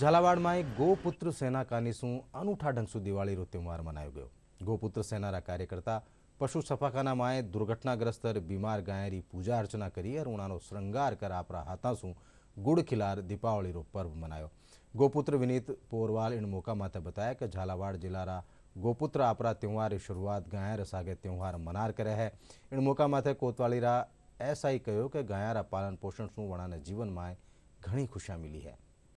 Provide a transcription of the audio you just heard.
झालावाड़ में गोपुत्र सेना का निशू अनूठा ढंग से दिवाड़ी रो त्यौहार मनाया गया गोपुत्र सेना कार्यकर्ता पशु सफाखा माए दुर्घटनाग्रस्त बीमार गाय की पूजा अर्चना करी अरुणा श्रृंगार कर आपरा हाथाशू से गुड़ खिलार दीपावली रो पर्व मनायो गोपुत्र विनीत पोरवाल इन मौका मैं बताया कि झालावाड़ जिला गोपुत्र आपरा त्यौहार की शुरुआत गायर सागे त्यौहार मनार करे है इन मौका माते कोतवाली रा ऐसा ही कहो कि गायरा पालन पोषण शू वणा जीवन में घनी खुशियाँ मिली है